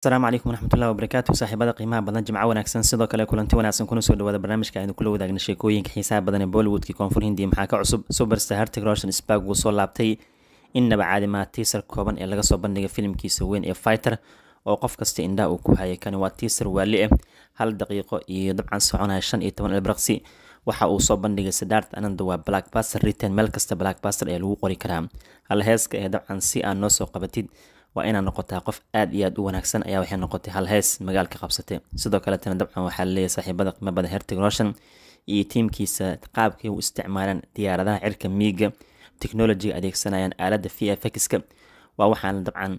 asalaamu calaykum waraxmat wabarakaatu saaxiibada qiimaha badan jimco wanaagsan sidoo kale kulanti wanaagsan kuna soo dhawaada barnaamijka aynu kula wadaagna sheekooyinka xiisaha badan ee bollywoodkii koonfur hindiya maxaa ka cusub superstar hartig roshan spark wuu soo laabtay innaba caadi maa tiisar kooban ee laga soo bandhigay filimkiisa weyn ee fighter oo qof kasta indhaa uu ku hayay kani waa tiisar waali ah eh, hal daqiiqo iyo dabcan soconaya shan iyo toban ilbraqsi waxa uu soo bandhigay sidaart ananda waa blackbaster return meel kasta blackbaster ee lagu qori karaa hal heeska ee dabcan si aan noo soo qabatid waa inaad noqotaa qof aad iyo aad u wanaagsan ayaa waxay noqotay hal hees magaalka qabsatay sidoo kaletana dabcan waxaa laleeyahy saaxiibada qimabada hertig roshan iyo tiimkiisa qaabkay u isticmaalaan diyaaradaha cirka miiga technolojiga adeegsanayaan aalada v fxka waa waxaan dabcan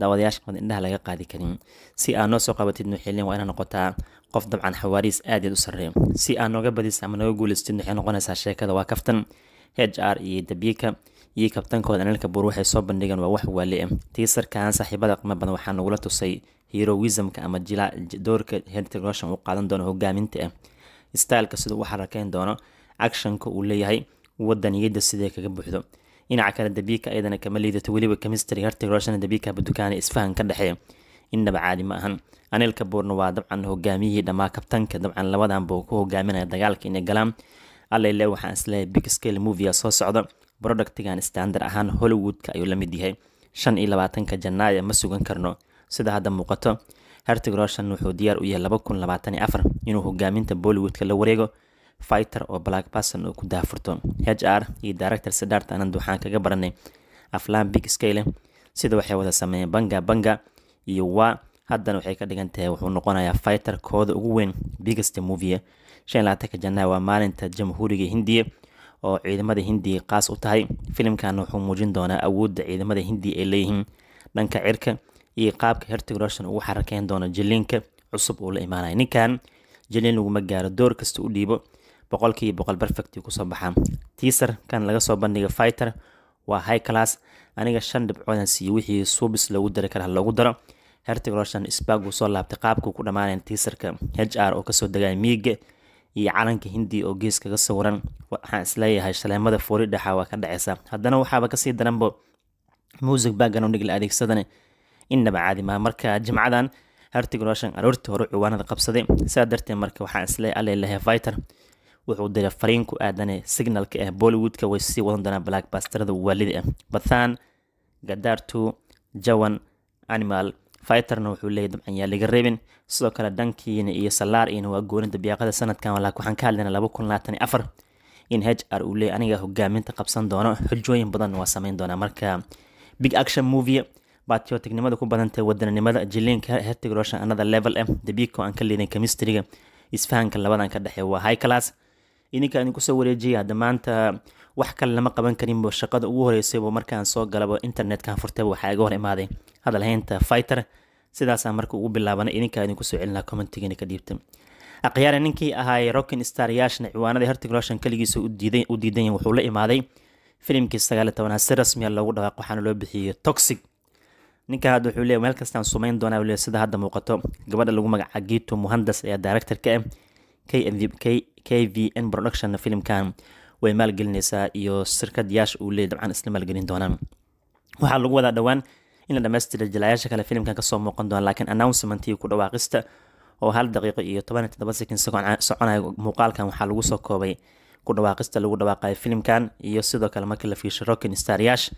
daawadayaasha indhaha laga qaadi karin si aad noo soo qabatid nuxilin waa inaad noqotaa qof dabcan xawaariis aad iyaad u sarreeya si aad nooga badisa ama nooga guuleystid waxay noqonaysaa sheekada waa kaftan h r iyo e dabiika iyo kabtankooda analkabuur waxay soo bandhigeen waa wax waali ah tiisarkan saaxiibada qima badan waxaa nagula tusay herowismka ama doorka henry uu qaadan doono hogaaminta ah styalka sida u xarakayn doono actionka uu leeyahay wadaniyadda sidee kaga buuxdo dhinaca kale dabiika ayadana kama liidato weliba kemistry hertig dabiika budukaana isfahan ka dhexeeya indhaba caadi ma ahan anilka buurna waa dabcan hogaamiyihii dhammaa kabtanka dabcan labadanba uu ku hogaaminaya dagaalka inay galaan allay waxaan isleeyahay big scale movia soo socda productigan standard ahaan hollywoodka ayuu la yahay shan iyo labaatanka janaayo ma sugan karno sida hadda muuqato hertig roshan wuxuu diyaar u yahay laba kun labaatan iyo afar inuu hogaaminta bollywoodka la wareego fighter oo blackperson oo ku daafurto h r iyo director sidaart anand waxaan kaga baranay aflaan big scale sida waxay wada sameeyeen banga banga iyo waa haddana waxay ka dhigan tahay wuxuu noqonayaa fighter kooda ugu weyn biggest movie shan labaatanka janaayo waa maalinta jamhuuriga hindiya oo ciidamada hindiya qaas u tahay filimkan wuxuu muujin doonaa awoodda ciidamada hindiya ay leeyihiin dhanka cirka iyo qaabka hertig russian ugu xarakeyn doono jaliinka cusub uu la imaanaya ninkan jaliin laguma gaaro door kasta u dhiibo boqolkiiyo boqol perfecti kusoo baxaa tiiser kan laga soo bandhiga fighter waa high class aniga shan dhibcoodan siiyo wixii suubis loogu dari karaa loogu daro hertig russian sbarg uu soo laabtay qaabkuu ku dhammaanaya tiiserka h r oo kasoo degaya miyiga iyo calanka hindi oo gees kaga sawiran waxaan isleeyahay shaleemada foori waa ka dhaceysa haddana waxaaba kasii daranbo music backgroundg la adeegsadane innaba caadi maa marka jimcadan hartig rooshan hore ciwaanada qabsaday sidaa darteed marka waxaan isle aleylahay viter wuxuu diray fariin aadane signalka ah bollywoodka way sii wadan doonaan blackbastarada waalida ah bathaan gadaartu jawan animal fighterna wuxuu leeyahy dabcan yaa laga reebin sidoo kale dhankiina iyo salaar iyna waa gooninta biyaaqada sanadkan laakiin waxaan ka hadlaynaa laba kun labaatan iyo afar in h r uu leeyahy aniga hogaaminta qabsan doono xujooyin badan waa samayn doonaa marka big action movie baatiyootignimada ku badantay wadananimada jiliinka hertig rooshan anada level eh dabiiko aan ka leedayn kemistriga isfahanka labadan ka dhexeeya waa high class idinka idin kusoo wareejiyay hadda maanta wax kale lama qaban karinba shaqada ugu horeysayba markaan soo galaba internetka furtayba waxaa iga hor imaaday hadalhaynta fighter sidaasaa marka ugu bilaabana idinkaa idinku soo celinaa commentigiina ka dhiibta akhyaare ninkii ahaay rockin star yaashna ciwaanadii hertig roshan keligiisa u diidan wuxuu la imaaday filimkii sagaali tobanaad ah, si rasmiya ah loogu dhawaaq waxaana loo bixiyey toxic ninka hadda wuxuu leeyahy meel kastaan sumayn doonaa le sida hadda muuqato gabadha lagu magaca gito muhandas ayaa director ah k v n production filimkan way maalgelinaysaa iyo shirkadyaasha uu leeyay dabcan isla maalgelin doonaan waxaa lagu wadaa dhowaan in la dhamaystira jalaayaasha kale filimkan kasoo muuqan doona laakiin announcementii ku dhawaaqista oo hal daqiiqo iyo toban toddoba sekin soconaya muuqaalkan waxaa lagu soo koobay ku dhawaaqista lagu dhawaaqayo filimkan iyo sidoo kale markii la fiisho rockin staryash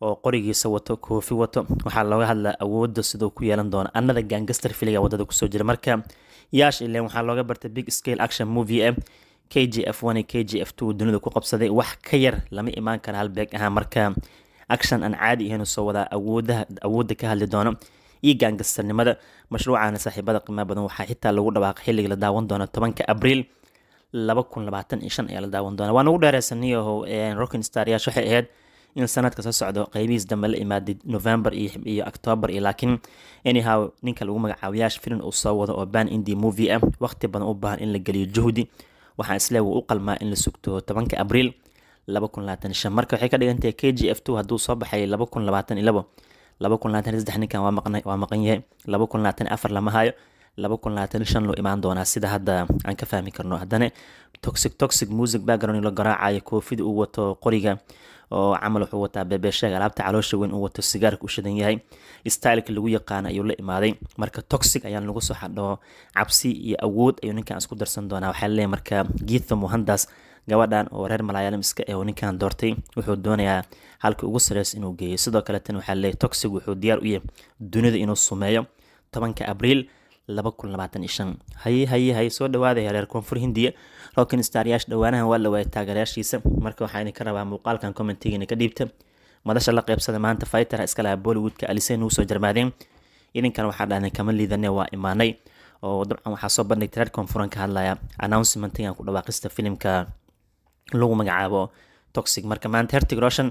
oo qorigiisa wato koofi wato waxaa looga hadlaa awoodda siduu ku yeelan doono annada gaangaster filiga wadada kusoo jira marka yaash ileen waxaa looga bartay big scale action movie eh k j f k j f dunida ku qabsaday wax ka yar lama imaan kara hal beeg ahaa marka action aan caadi ahayn soo wadaa awoodda ka hadli doono iyo gaangastarnimada mashruucana saaxiibada qiimaha badan waxaa xitaa lagu dhawaaqay xilliga la daawan doono tobanka abriil ayaa la daawan doona waa nagu dheereysanayho rockin staryash waxay ahayd in sanadka soo socdo qeybihiis dambe la imaaday november iyo october iyo laakiin anyhow ninka lagu magacaabayaa filin uu soo wado oo ban indi movie ah waqti badan u baahan in la geliyo juhdi waxaa isle uu u qalmaa in la sugto tobanka abriil marka waxay ka dhigantahay k g f hadduu soo baxay laba kun ninkan waa maqan yahay lama hayo kun loo imaan doonaa sida hadda aan ka fahmi karno haddana toxic toxic music background la garaacayo koofida uu wato qoriga oo camal wuxuu wataa bebeeshaaga alaabta caloosha weyn uu wato sigaarka u shidan yahay stylka lagu yaqaana ayuu la imaaday marka toxic ayaan lagu soo xadhoo cabsi iyo awood ayuu ninkan isku darsan doonaa waxaa laleeyahay marka giidta muhandas gabadhan oo reer malaayaalimska ee ninkan doortay wuxuu doonayaa halka ugu sareysa inuu geeyo sidoo kale waxaa laleeyahay toxic wuxuu diyaar u yahay dunida inuu sumeeyo tobanka abriil hayehayehaye soo dhawaada hereer koonfur hindiya rokin staaryaasha dhowaanahan waa la waayay taageerayaashiisa marka waxaa idinka rabaa muuqaalkan commentigiina ka dhiibta madasha la qaybsada maanta faytara iskalaha bollywoodka alisen uu soo jarmaadeen idinkana waxaa dhahdeen kama liidane waa imaanay oo dabcan waxaa soo bandhigtay reer koonfuran ka hadlaya announcementigan ku dhawaaqista filimka lagu magacaabo toxic marka maanta hertig roshan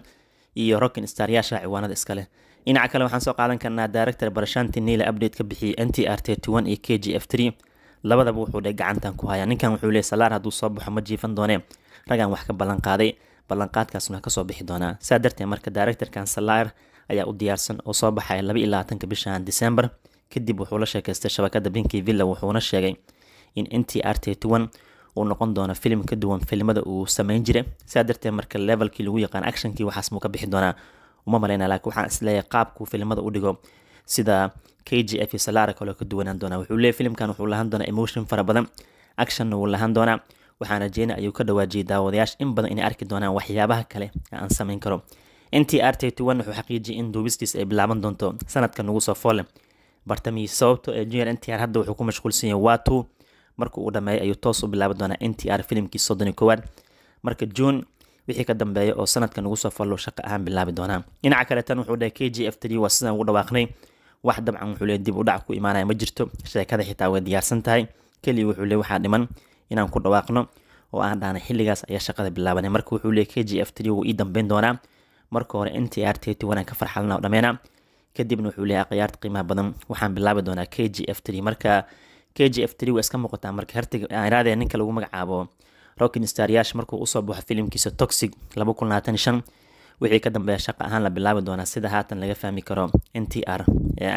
iyo rokin staaryaasha ciwaanada iskale dhinaca kale waxaan soo qaadan karnaa director barashanti neila update ka bixiyay n t r t n iyo k g f three labadaba wuxuu dhe gacantan ku hayaa ninkan wuxuu leey salaar hadduu soo baxo ma jiifan doonee ragaan wax ka ballan qaaday ballanqaadkaasna kasoo bixi doonaa saa darteed marka directorkan salaar ayaa u diyaarsan oo soo baxaya laba iyo labaatanka bishan december kadib wuxuu la sheekaystay shabakada binki villa wuxuuna sheegay in n t r t n uu noqon doono filim ka duwan filimada uu samayn jiray saa darteed marka levelkii lagu yaqaan actionkii waxaas muu ka bixi doonaa uma malaynaa laakiin waxaan isleeyahay qaabkuu filimada u dhigo sida k g f salaara kaleo ka duwanaan doonaa wuxuu leeyay filimkan wuxuu lahaan doonaa emotion fara badan actionna wuu lahaan doonaa waxaan rajeynaya ayuu ka dhawaajiyay daawadayaasha in badan inay arki doonaan waxyaabaha kale ee aan samayn karo n t r tt wuxuu xaqiijiyay in duubistiis ay bilaaban doonto sanadka nagu soo foole bartamihii sababto ee junior n t r hadda wuxuu ku mashquulsan yahay waa two marka uu ayuu toos u bilaaban doonaa n t r filimkii soddon iyo koowaad marka june wixii ka dambeeya oo sanadka nagu soo fallo shaqa ahaan bilaabi doonaa dhinaca kale wuxuu dhahay k j f tr waa sidaan ugu dhawaaqnay wax dabcan wuxuu leey dib u dhac ku imaanaya ma jirto sheekada xitaa way diyaarsan tahay keliya wuxuu leey waxaa dhiman inaan ku dhawaaqno oo aan dhahnay xilligaas ayaa shaqada bilaabanay marka wuxuu leey k j f tr wuu ii dambeyn doonaa marka hore n r t t wanaan ka farxalna oo dhammeena kadibna wuxuu leeyahay akhyaarta qiimaha badan waxaan bilaabi doonaa k j f tr marka k j f tr waa iska muuqataa marka hertiga aan iraadaya ninka lagu magacaabo rockinstaryaasha markuu usoo baxo filimkiisa toxic wixii ka dambeeya shaqa ahaan la bilaabi doonaa sida haatan laga fahmi karo n t r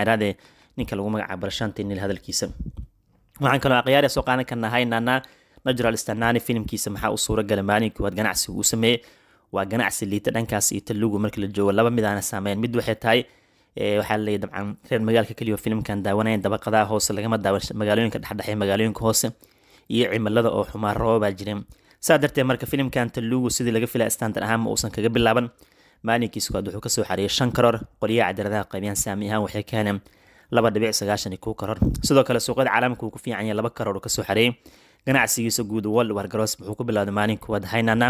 eraade ninka lagu magacaabo hadalkiisa waxaan kaloo akhyaari soo qaadan karnahay nana natural stanani filimkiisa maxaa u suuragala maalin koowaad ganacsigu uu sameeyey waa ganacsi liita dhankaas iyo talugu marka la joogo laba mid saameyn mid waxay tahay waxaa laleeyahy dabcan reer magaalka keliya filimkan daawanayan dabaqadaha hoose lagama daawan magaalooyinka dhexdhexe magaalooyinka hoose iyo cimilada oo xumaa rabo jireen saa darteed marka filimkan talugu sidii laga filaa standar ahaan uusan kaga bilaaban maalinkii sukwaad wuxuu kasoo xareeyay shan karoor qolyaha cadiradaha qaybiyaan saami ahaan waxay keeneen laba dhibic sagaashan iyo kow karoor sidoo kale suuqyada caalamka uu ku fiican yahay laba karoor uu kasoo xareeyay ganacsigiisa guud world wargaroos wuxuu ku bilowday maalin kuwaad haynana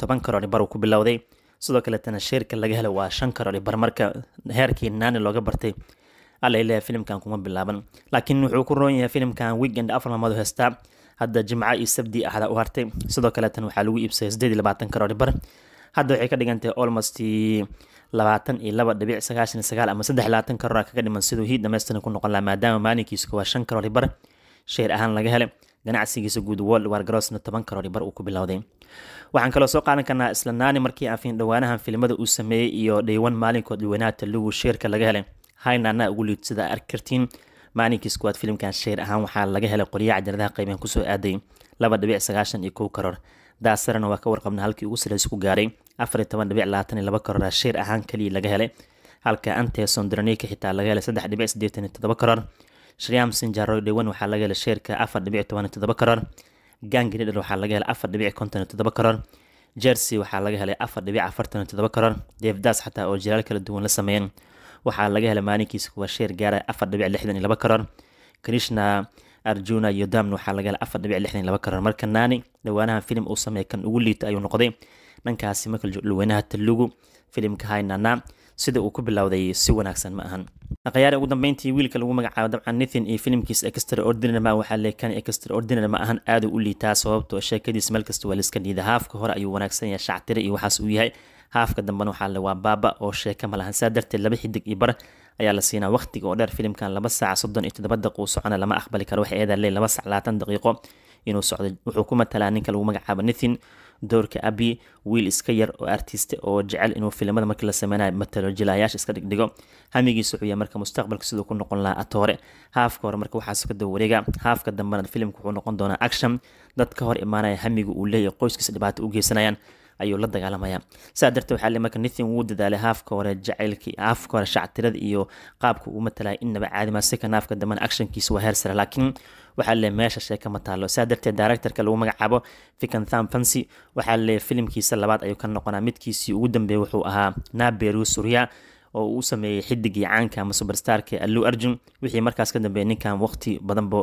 toban karoor bar uu ku bilowday sidoo kale sheerka laga helo waa shan karoor bar marka heerkii naani looga bartay alaileha filimkan kuma bilaaban laakiin wuxuu ku roon yahay filimkan weekend afar maalmood heestaa hadda jimco iyo sabdi ahda u hartay sidoo kaleetan waxaa lagu iibsaday sideed labaatan karoori bar hadda waxay ka dhigantahay olmost labaatan iyo laba dhibic sagaashan sagaal ama saddex labaatan karoora kaga dhiman siduu hiid dhammaystiran ku noqon laha maadaama maalinkiisu waa shan karoori bar sheer ahaan laga helay ganacsigiisa guud world wargarosna toban karoori bar uu ku bilowday waxaan kaloo soo qaadan karnaa isla naani markii aan fiindhawaanahan filimada uu sameeyey iyo dhaywan maalinkood dhawanaata lugu sheerka laga helay haynana ugu liid arkartiin maalinkii koowaad filimkan sheer ahaan waxaa laga helay qolyaha cajaladaha qaybeen kusoo aaday laba dhibic sagaashan iyo kow karoor daasarana waa ka warqabna halkii ugu sarreysa ku gaaray afar iyo toban dhibic labaatan iyo laba karoor sheer ahaan kaliya laga helay halka anteson droneka xitaa laga helay saddex dhibic sideetan iyo toddoba karoor shriam sinjaroy dhewan waxaa laga helay sheerka afar dhibic toban iyo toddoba karoor gangnidher waxaa laga helay afar dhibic konton iyo toddoba karoor jersey waxaa laga helay afar dhibic afartan iyo toddoba karoor deefdas xataa oo jiraal kala duwan la sameeyeen waxaa laga hela maalinkiisa kuwa sheer gaara afar dhibic lixdan iyo laba karoor krishna arjuna iyo waxaa laga hela afar dhibic lixdan iyo laba karoor marka naani dhawaanahan filim uu sameeya kan ugu liita ayuu noqday dhankaasi marka dhaweynaha talugu filimka haynana sida uu ku bilowday si wanaagsan ma ahan akhyaari ugu dambeyntii wiilka lagu magacaabo dabcan nithin iyo filimkiis extra ordinary ma waxaa lee kan extra ordinary ma ahan aad u liitaa sababtoo ah sheekadiis meel kasta waa liska dhiida haafka hore ayuu wanaagsan yahay shactire iyo waxaas uu yahay haafka dambena waxaa waa baaba oo sheeka malahan saa darteed laba xidig iyo bar ayaa la siinaa waqtiga oo dheer filimkan laba saac soddon iyo toddoba daqiiqo socona lama aqbali karo waxay eedaa leey laba sac labaatan daqiiqo inuu socdo wuxuu ku matalaa ninka lagu magacaabo nithin doorka abi wiil iska yar oo artiste oo jecel inuu filimada markii la sameynayo matalojilayaasha iska dhigdhigo hamigiisu cuya marka mustaqbalka siduu ku noqon lahaa atoore haafka hore marka waxaas ka dawareega haafka dambena filimka wuxuu noqon doonaa action dad ka hor imaanaya hamiga uu leeyahay qoyskiisa dhibaato u geysanayaan ayuu la dagaalamaya saa darteed waxaa marka nathan wuu dadaalay haafka hore jacaylkii haafka hore shactirada iyo qaabka uu matalaya innaba caadima second haafka dambena actionkiisa waa heer sare laakiin waxaa le meesha sheeka ma taalo saa darteed directorka lagu magacaabo ficantham fancy waxaa le filimkiisa labaad ayuu ka noqonaa midkiisii ugu dambeeyay wuxuu ahaa naberu surya oo uu sameeyey xidigii caanka ama subarstarka allu arjun wixii markaas ka dambeeyey ninkan waqti badanba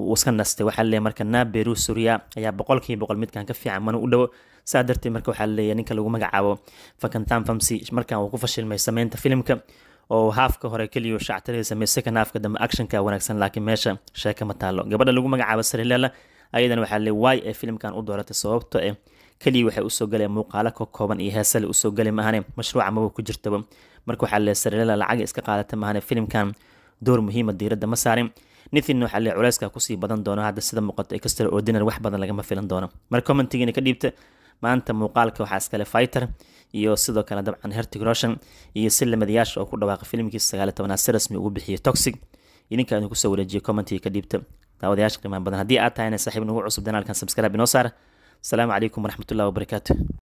uu iska nastay waxaa laleeyahy marka naberu suriya ayaa boqolkiiba boqol midkan ka fiican mana u dhowo saa darteed marka waxaa laleeyahy ninka lagu magacaabo fakantan famsi markan uu ku fashilmay sameynta filimka oo haafka hore keliyu shactarada sameey second haafka dambe actionka wanaagsan laakiin meesha sheeka ma taalo gabadha lagu magacaabo sarilela ayadan waxaa le waay ee filimkan u dooratay sababto eh keliya waxay usoo galeen muuqaalo ka kooban iyo heesale usoo gale maahane mashruuca maba ku jirtaba marka waxaa le sareelada lacag iska qaadata mahane filimkan door muhiima ah diiradda ma saarin nithin waxaa le culeyska kusii badan doono hadda sida muuqato ekster ordinar wax badan lagama filan doono mar commentigiina ka dhiibta maanta muuqaalka waxaa iskale fighter iyo sidoo kale dabcan hertig roshan iyo si lamadayaasha oo ku dhawaaqa filimkiisa sagaali tobanaad si rasmi ugu bixiyay toxic idinka idin kusoo wareejiyay commentiga ka dhiibta daawadayaasha qiimaha badan haddii aad tahayna saaxiib nagu cusub danaalkan subscribe inoo saar asalaamu calaykum waraxmatullahi wabarakaatu